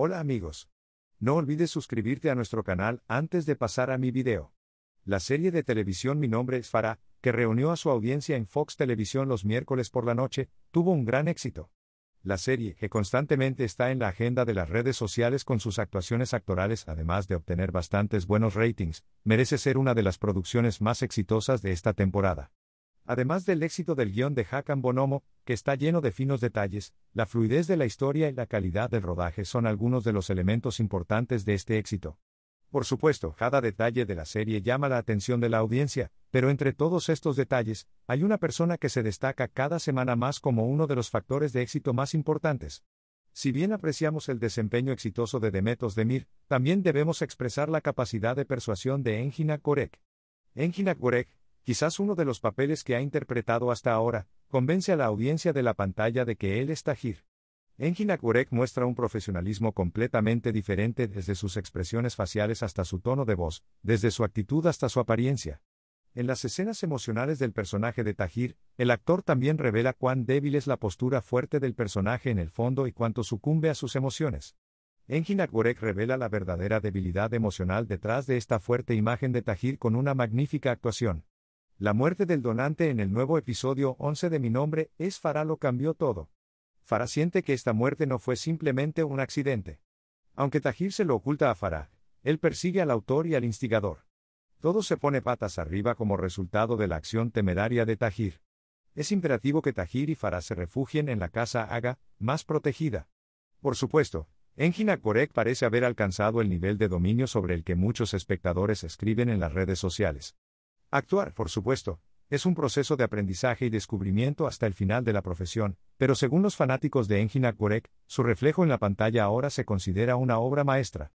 Hola amigos. No olvides suscribirte a nuestro canal antes de pasar a mi video. La serie de televisión Mi nombre es Farah, que reunió a su audiencia en Fox Televisión los miércoles por la noche, tuvo un gran éxito. La serie, que constantemente está en la agenda de las redes sociales con sus actuaciones actorales, además de obtener bastantes buenos ratings, merece ser una de las producciones más exitosas de esta temporada. Además del éxito del guión de Hakan Bonomo, que está lleno de finos detalles, la fluidez de la historia y la calidad del rodaje son algunos de los elementos importantes de este éxito. Por supuesto, cada detalle de la serie llama la atención de la audiencia, pero entre todos estos detalles, hay una persona que se destaca cada semana más como uno de los factores de éxito más importantes. Si bien apreciamos el desempeño exitoso de Demetos Demir, también debemos expresar la capacidad de persuasión de Engina Korek. Engina Korek, quizás uno de los papeles que ha interpretado hasta ahora, convence a la audiencia de la pantalla de que él es Tahir. Engin Akurek muestra un profesionalismo completamente diferente desde sus expresiones faciales hasta su tono de voz, desde su actitud hasta su apariencia. En las escenas emocionales del personaje de Tajir, el actor también revela cuán débil es la postura fuerte del personaje en el fondo y cuánto sucumbe a sus emociones. Engin Akurek revela la verdadera debilidad emocional detrás de esta fuerte imagen de Tajir con una magnífica actuación. La muerte del donante en el nuevo episodio 11 de Mi nombre es Farah lo cambió todo. Farah siente que esta muerte no fue simplemente un accidente. Aunque Tajir se lo oculta a Farah, él persigue al autor y al instigador. Todo se pone patas arriba como resultado de la acción temeraria de Tajir. Es imperativo que Tajir y Farah se refugien en la casa Aga, más protegida. Por supuesto, Engina Korek parece haber alcanzado el nivel de dominio sobre el que muchos espectadores escriben en las redes sociales. Actuar, por supuesto, es un proceso de aprendizaje y descubrimiento hasta el final de la profesión, pero según los fanáticos de Engin Gorek, su reflejo en la pantalla ahora se considera una obra maestra.